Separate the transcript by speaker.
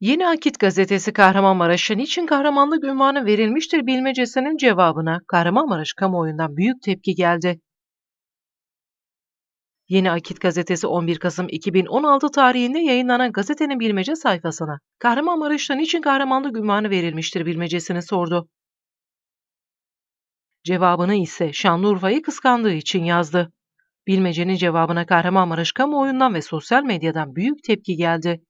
Speaker 1: Yeni Akit gazetesi Kahramanmaraş'a niçin kahramanlık ünvanı verilmiştir bilmecesinin cevabına Kahramanmaraş kamuoyundan büyük tepki geldi. Yeni Akit gazetesi 11 Kasım 2016 tarihinde yayınlanan gazetenin bilmece sayfasına Kahramanmaraş'ta niçin kahramanlık ünvanı verilmiştir bilmecesini sordu. Cevabını ise Şanlıurfa'yı kıskandığı için yazdı. Bilmecenin cevabına Kahramanmaraş kamuoyundan ve sosyal medyadan büyük tepki geldi.